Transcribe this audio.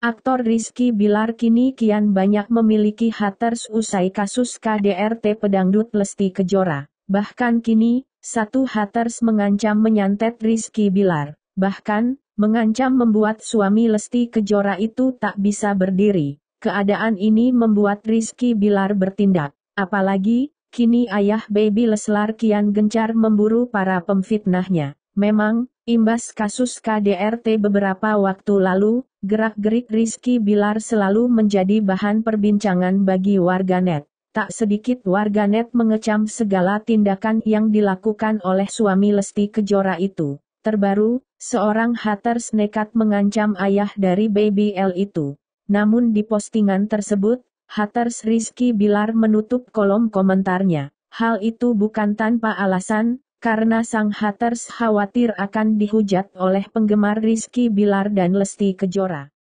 Aktor Rizky Bilar kini kian banyak memiliki haters usai kasus KDRT pedangdut Lesti Kejora. Bahkan kini, satu haters mengancam menyantet Rizky Bilar. Bahkan, mengancam membuat suami Lesti Kejora itu tak bisa berdiri. Keadaan ini membuat Rizky Bilar bertindak. Apalagi, kini ayah baby Leslar kian gencar memburu para pemfitnahnya. Memang, Imbas kasus KDRT beberapa waktu lalu, gerak-gerik Rizky Bilar selalu menjadi bahan perbincangan bagi warganet. Tak sedikit warganet mengecam segala tindakan yang dilakukan oleh suami Lesti Kejora itu. Terbaru, seorang haters nekat mengancam ayah dari Baby L itu. Namun di postingan tersebut, haters Rizky Bilar menutup kolom komentarnya. Hal itu bukan tanpa alasan, karena sang haters khawatir akan dihujat oleh penggemar Rizky Bilar dan Lesti Kejora.